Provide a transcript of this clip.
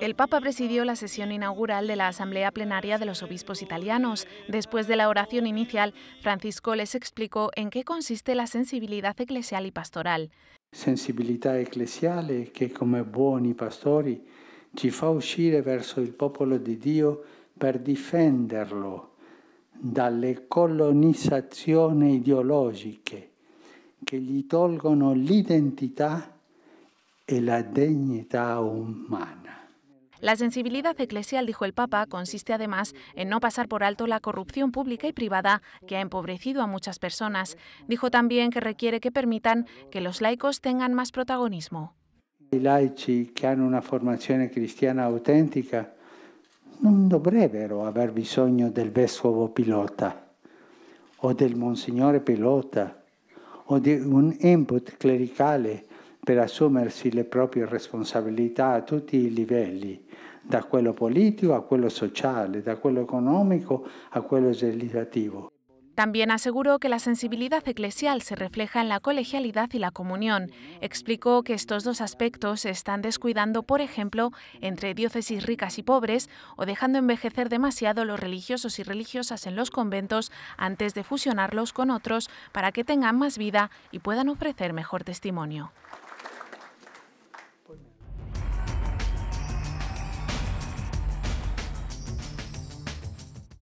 El Papa presidió la sesión inaugural de la Asamblea Plenaria de los Obispos Italianos. Después de la oración inicial, Francisco les explicó en qué consiste la sensibilidad eclesial y pastoral. Sensibilidad eclesiale que como buoni pastori ci fa uscire verso il popolo di Dio per difenderlo dalle colonizzazioni ideologiche che gli tolgono l'identità la dignidad humana. La sensibilidad eclesial, dijo el Papa, consiste además en no pasar por alto la corrupción pública y privada que ha empobrecido a muchas personas. Dijo también que requiere que permitan que los laicos tengan más protagonismo. Los laicos que han una formación cristiana auténtica no deberían haber bisogno del vescovo pilota o del Monseñor pilota o de un input clericale per assumersi le proprie responsabilità a tutti i livelli, da quello politico a quello sociale, da quello económico a quello legislativo. También aseguró que la sensibilidad eclesial se refleja en la colegialidad y la comunión. Explicó que estos dos aspectos se están descuidando, por ejemplo, entre diócesis ricas y pobres o dejando envejecer demasiado los religiosos y religiosas en los conventos antes de fusionarlos con otros para que tengan más vida y puedan ofrecer mejor testimonio.